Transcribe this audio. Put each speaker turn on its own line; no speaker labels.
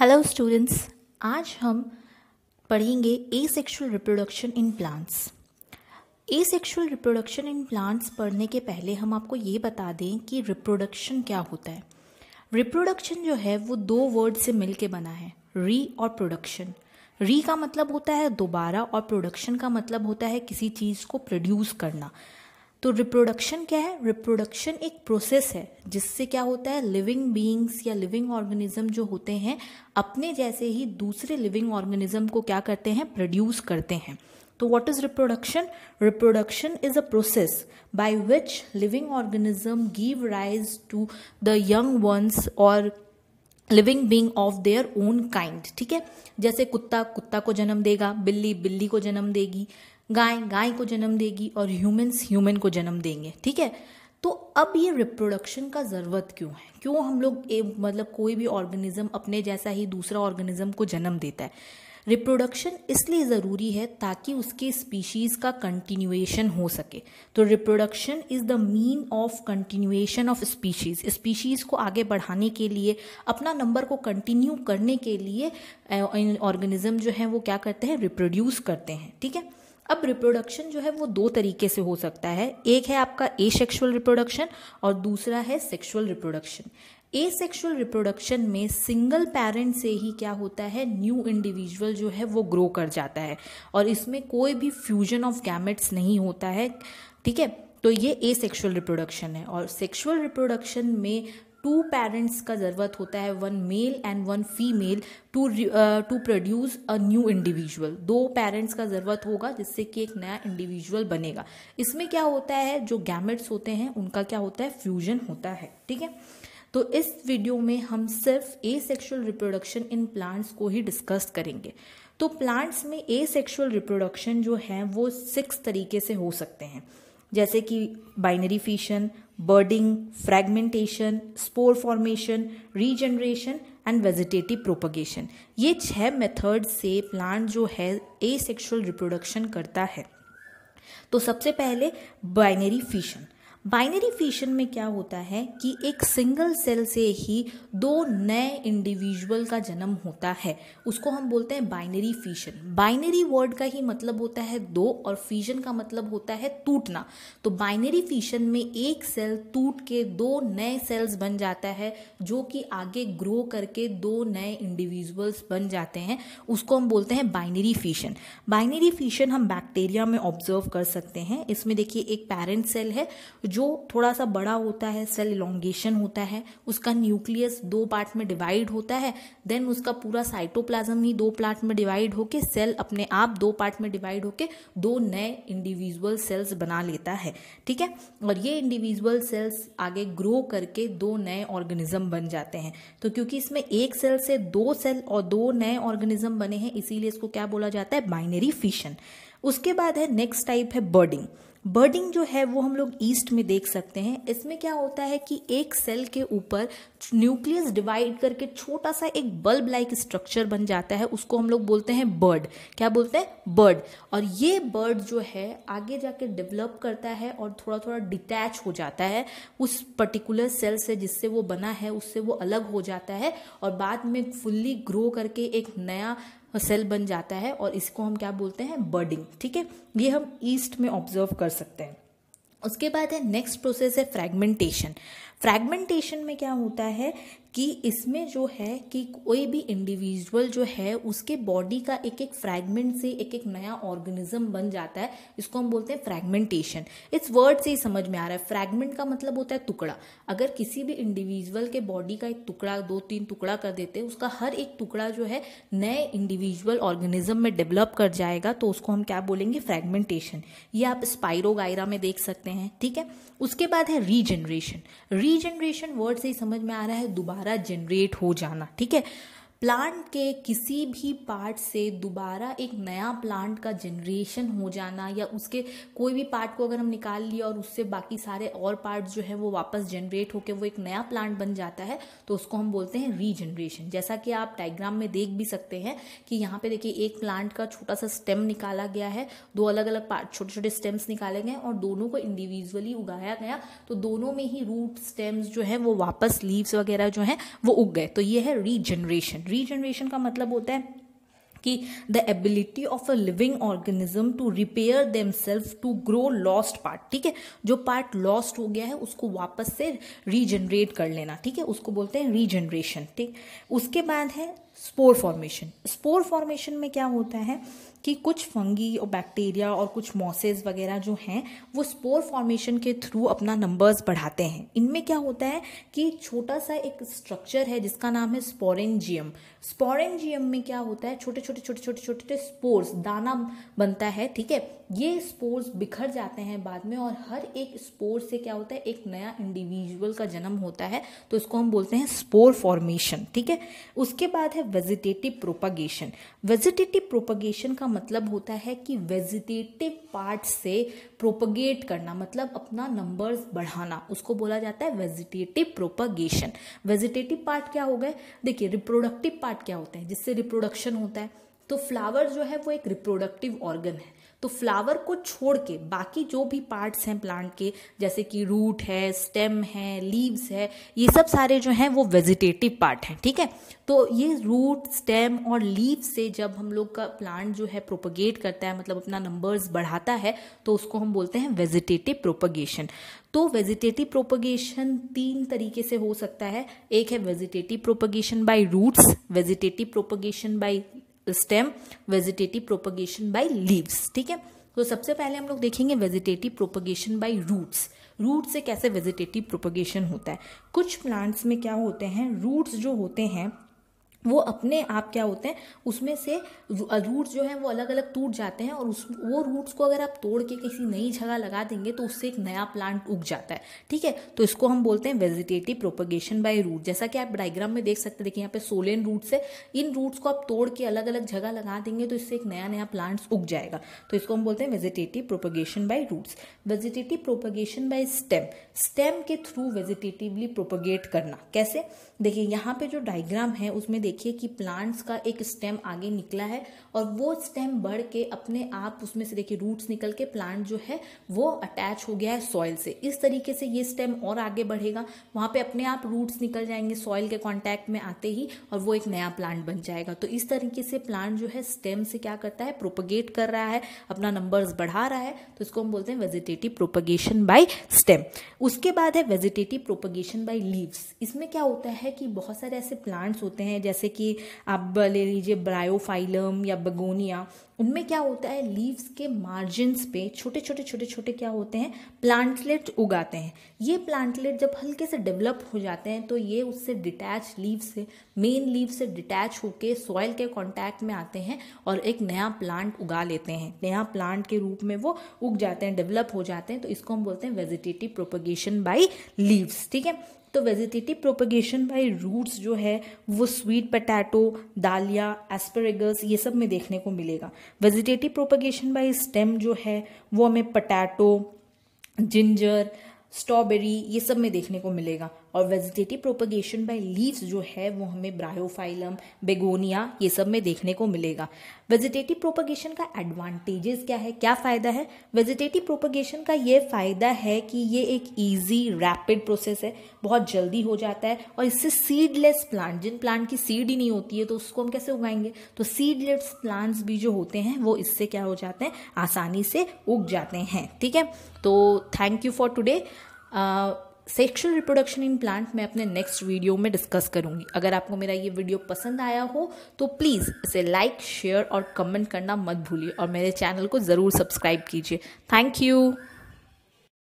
hello students आज हम पढ़ेंगे asexual reproduction in plants asexual reproduction in plants पढ़ने के पहले हम आपको ये बता दें कि रिप्रोडक्शन क्या होता है रिप्रोडक्शन जो है वो दो वर्ड से मिल के बना है री और प्रोडक्शन री का मतलब होता है दोबारा और प्रोडक्शन का मतलब होता है किसी चीज़ को प्रोड्यूस करना तो रिप्रोडक्शन क्या है रिप्रोडक्शन एक प्रोसेस है जिससे क्या होता है लिविंग बीइंग्स या लिविंग ऑर्गेनिज्म जो होते हैं अपने जैसे ही दूसरे लिविंग ऑर्गेनिज्म को क्या करते हैं प्रोड्यूस करते हैं तो what is reproduction reproduction is a process by which living organism give rise to the young ones और living being of their own kind ठीक है जैसे कुत्ता कुत्ता को जन्म देगा बिल्ली बिल्ली को जन्म देगी गाय गाय को जन्म देगी और ह्यूमन्स ह्यूमन को जन्म देंगे ठीक है तो अब ये रिप्रोडक्शन का ज़रूरत क्यों है क्यों हम लोग ए मतलब कोई भी ऑर्गेनिज्म अपने जैसा ही दूसरा ऑर्गेनिज्म को जन्म देता है रिप्रोडक्शन इसलिए ज़रूरी है ताकि उसके स्पीशीज़ का कंटिन्यूएशन हो सके तो reproduction is the mean of continuation of species species को आगे बढ़ाने के लिए अपना नंबर को कंटिन्यू करने के लिए ऑर्गेनिज्म जो है वो क्या करते हैं रिप्रोड्यूस करते हैं ठीक है अब रिप्रोडक्शन जो है वो दो तरीके से हो सकता है एक है आपका ए सेक्शुअल रिप्रोडक्शन और दूसरा है sexual reproduction asexual reproduction में सिंगल पेरेंट से ही क्या होता है न्यू इंडिविजुअल जो है वो ग्रो कर जाता है और इसमें कोई भी फ्यूजन ऑफ गैमेट्स नहीं होता है ठीक है तो ये ए सेक्शुअल रिप्रोडक्शन है और सेक्शुअल रिप्रोडक्शन में टू पेरेंट्स का ज़रूरत होता है one male and one female to to produce a new individual दो पेरेंट्स का ज़रूरत होगा जिससे कि एक नया इंडिविजुअल बनेगा इसमें क्या होता है जो गैमेट्स होते हैं उनका क्या होता है फ्यूजन होता है ठीक है तो इस वीडियो में हम सिर्फ asexual reproduction in plants को ही डिस्कस करेंगे तो प्लांट्स में ए सेक्शुअल रिप्रोडक्शन जो है वो सिक्स तरीके से हो सकते हैं जैसे कि binary fission budding fragmentation spore formation regeneration and vegetative propagation ये छह मेथड से प्लांट जो है ए सेक्शुअल रिप्रोडक्शन करता है तो सबसे पहले बाइनरी फिशन बाइनरी फिशन में क्या होता है कि एक सिंगल सेल से ही दो नए इंडिविजुअल का जन्म होता है उसको हम बोलते हैं बाइनरी फिशन बाइनरी वर्ड का ही मतलब होता है दो और फिशन का मतलब होता है टूटना तो बाइनरी फिशन में एक सेल टूट के दो नए सेल्स बन जाता है जो कि आगे ग्रो करके दो नए इंडिविजुअल्स बन जाते हैं उसको हम बोलते हैं बाइनरी फिशन बाइनरी फिशन हम बैक्टीरिया में ऑब्जर्व कर सकते हैं इसमें देखिए एक पेरेंट सेल है जो थोड़ा सा बड़ा होता है सेल इलोंगेशन होता है उसका न्यूक्लियस दो पार्ट में डिवाइड होता है देन उसका पूरा साइटोप्लाज्म ही दो पार्ट में डिवाइड होके सेल अपने आप दो पार्ट में डिवाइड होके दो नए इंडिविजुअल सेल्स बना लेता है ठीक है और ये इंडिविजुअल सेल्स आगे ग्रो करके दो नए ऑर्गेनिज्म बन जाते हैं तो क्योंकि इसमें एक सेल से दो सेल और दो नए ऑर्गेनिज्म बने हैं इसीलिए इसको क्या बोला जाता है बाइनरी फिशन उसके बाद है नेक्स्ट टाइप है बर्डिंग बर्डिंग जो है वो हम लोग ईस्ट में देख सकते हैं इसमें क्या होता है कि एक सेल के ऊपर न्यूक्लियस डिवाइड करके छोटा सा एक बल्ब लाइक स्ट्रक्चर बन जाता है उसको हम लोग बोलते हैं बर्ड क्या बोलते हैं बर्ड और ये बर्ड जो है आगे जाके डेवलप करता है और थोड़ा थोड़ा डिटैच हो जाता है उस पर्टिकुलर सेल से जिससे वो बना है उससे वो अलग हो जाता है और बाद में फुल्ली ग्रो करके एक नया सेल बन जाता है और इसको हम क्या बोलते हैं बर्डिंग ठीक है ये हम ईस्ट में ऑब्जर्व कर सकते हैं उसके बाद है नेक्स्ट प्रोसेस है फ्रेगमेंटेशन फ्रेगमेंटेशन में क्या होता है कि इसमें जो है कि कोई भी इंडिविजुअल जो है उसके बॉडी का एक एक फ्रैगमेंट से एक एक नया ऑर्गेनिज्म बन जाता है इसको हम बोलते हैं फ्रैगमेंटेशन इस वर्ड से ही समझ में आ रहा है फ्रैगमेंट का मतलब होता है टुकड़ा अगर किसी भी इंडिविजुअल के बॉडी का एक टुकड़ा दो तीन टुकड़ा कर देते हैं उसका हर एक टुकड़ा जो है नए इंडिविजुअल ऑर्गेनिज्म में डेवलप कर जाएगा तो उसको हम क्या बोलेंगे फ्रैगमेंटेशन ये आप स्पायरोगायरा में देख सकते हैं ठीक है उसके बाद है रीजनरेशन रीजनरेशन वर्ड से ही समझ में आ रहा है दोबारा सारा जनरेट हो जाना ठीक है प्लांट के किसी भी पार्ट से दोबारा एक नया प्लांट का जनरेशन हो जाना या उसके कोई भी पार्ट को अगर हम निकाल लिया और उससे बाकी सारे और पार्ट जो है वो वापस जनरेट होकर वो एक नया प्लांट बन जाता है तो उसको हम बोलते हैं रीजनरेशन जैसा कि आप डायग्राम में देख भी सकते हैं कि यहाँ पे देखिए एक प्लांट का छोटा सा स्टेम निकाला गया है दो अलग अलग पार्ट छोटे छोटे स्टेम्स निकाले गए और दोनों को इंडिविजुअली उगाया गया तो दोनों में ही रूट स्टेम्स जो है वो वापस लीव्स वगैरह जो हैं वो उग गए तो ये है रीजनरेशन रीजनरेशन का मतलब होता है कि the ability of a living organism to repair them self to grow lost part ठीक है जो पार्ट लॉस्ट हो गया है उसको वापस से रीजनरेट कर लेना ठीक है उसको बोलते हैं रीजनरेशन ठीक उसके बाद है स्पोर फॉर्मेशन स्पोर फॉर्मेशन में क्या होता है कि कुछ फंगी और बैक्टीरिया और कुछ मॉसेस वगैरह जो हैं वो स्पोर फॉर्मेशन के थ्रू अपना नंबर्स बढ़ाते हैं इनमें क्या होता है कि छोटा सा एक स्ट्रक्चर है जिसका नाम है स्पोरेंजियम स्पोरेंजियम में क्या होता है छोटे छोटे छोटे छोटे छोटे स्पोर्स दाना बनता है ठीक है ये स्पोर्स बिखर जाते हैं बाद में और हर एक स्पोर से क्या होता है एक नया इंडिविजुअल का जन्म होता है तो इसको हम बोलते हैं स्पोर फॉर्मेशन ठीक है उसके बाद है वेजिटेटिव प्रोपागेशन वेजिटेटिव प्रोपागेशन का मतलब होता है कि वेजिटेटिव पार्ट से प्रोपगेट करना मतलब अपना नंबर्स बढ़ाना उसको बोला जाता है वेजिटेटिव प्रोपागेशन वेजिटेटिव पार्ट क्या हो गए देखिए रिप्रोडक्टिव पार्ट क्या होते हैं जिससे रिप्रोडक्शन होता है तो फ्लावर जो है वो एक रिप्रोडक्टिव ऑर्गन है तो फ्लावर को छोड़ के बाकी जो भी पार्ट्स हैं प्लांट के जैसे कि रूट है स्टेम है लीव्स है ये सब सारे जो हैं वो वेजिटेटिव पार्ट हैं ठीक है तो ये रूट स्टेम और लीव से जब हम लोग का प्लांट जो है प्रोपोगेट करता है मतलब अपना नंबर्स बढ़ाता है तो उसको हम बोलते हैं वेजिटेटिव प्रोपगेशन तो वेजिटेटिव प्रोपोगेशन तीन तरीके से हो सकता है एक है vegetative propagation by roots vegetative propagation by stem vegetative propagation by leaves ठीक है तो सबसे पहले हम लोग देखेंगे vegetative propagation by roots root से कैसे वेजिटेटिव प्रोपोगेशन होता है कुछ प्लांट्स में क्या होते हैं रूट्स जो होते हैं वो अपने आप क्या होते हैं उसमें से रूट्स जो हैं वो अलग अलग टूट जाते हैं और उस वो रूट्स को अगर आप तोड़ के किसी नई जगह लगा देंगे तो उससे एक नया प्लांट उग जाता है ठीक है तो इसको हम बोलते हैं वेजिटेटिव प्रोपोगेशन बाय रूट जैसा कि आप डायग्राम में देख सकते हैं देखिए यहाँ पे सोलेन रूट्स है इन रूट्स को आप तोड़ के अलग अलग जगह लगा देंगे तो इससे एक नया नया प्लांट्स उग जाएगा तो इसको हम बोलते हैं vegetative propagation by roots vegetative propagation by stem stem के थ्रू वेजिटेटिवली प्रोपोगेट करना कैसे देखिए यहाँ पे जो डायग्राम है उसमें देखिए कि प्लांट्स का एक स्टेम आगे निकला है और वो स्टेम बढ़ के अपने आप उसमें से देखिए रूट्स निकल के प्लांट जो है वो अटैच हो गया है सॉइल से इस तरीके से ये स्टेम और आगे बढ़ेगा वहाँ पे अपने आप रूट्स निकल जाएंगे सॉइल के कॉन्टैक्ट में आते ही और वो एक नया प्लांट बन जाएगा तो इस तरीके से प्लांट जो है स्टेम से क्या करता है प्रोपगेट कर रहा है अपना नंबर्स बढ़ा रहा है तो इसको हम बोलते हैं वेजिटेटिव प्रोपगेशन बाय स्टेम उसके बाद है वेजिटेटिव प्रोपगेशन बाय लीव्स इसमें क्या होता है कि बहुत सारे ऐसे प्लांट्स होते हैं जैसे जैसे कि आप ले लीजिए ब्रायोफाइलम या बगोनिया उनमें क्या होता है लीव्स के मार्जिन्स पे छोटे छोटे छोटे छोटे क्या होते हैं प्लांटलेट उगाते हैं ये प्लांटलेट जब हल्के से डेवलप हो जाते हैं तो ये उससे डिटैच लीव से मेन लीव से डिटैच होके सॉयल के कॉन्टैक्ट में आते हैं और एक नया प्लांट उगा लेते हैं नया प्लांट के रूप में वो उग जाते हैं डेवलप हो जाते हैं तो इसको हम बोलते हैं वेजिटेटिव प्रोपोगेशन बाई लीव्स ठीक है तो वेजिटेटिव प्रोपगेशन बाय रूट्स जो है वो स्वीट पटैटो दालिया एस्पेरेगस ये सब में देखने को मिलेगा वेजिटेटिव प्रोपगेशन बाय स्टेम जो है वो हमें पटैटो जिंजर स्ट्रॉबेरी ये सब में देखने को मिलेगा और वेजिटेटिव प्रोपगेशन बाय लीव्स जो है वो हमें ब्रायोफाइलम बेगोनिया ये सब में देखने को मिलेगा वेजिटेटिव प्रोपगेशन का एडवांटेजेस क्या है क्या फ़ायदा है वेजिटेटिव प्रोपगेशन का ये फ़ायदा है कि ये एक ईजी रैपिड प्रोसेस है बहुत जल्दी हो जाता है और इससे सीडलेस प्लांट जिन प्लांट की सीड ही नहीं होती है तो उसको हम कैसे उगाएंगे तो सीडलेस प्लांट्स भी जो होते हैं वो इससे क्या हो जाते हैं आसानी से उग जाते हैं ठीक है तो thank you for today sexual reproduction in plant मैं अपने नेक्स्ट वीडियो में डिस्कस करूंगी अगर आपको मेरा ये वीडियो पसंद आया हो तो प्लीज़ इसे लाइक शेयर और कमेंट करना मत भूलिए और मेरे चैनल को ज़रूर सब्सक्राइब कीजिए थैंक यू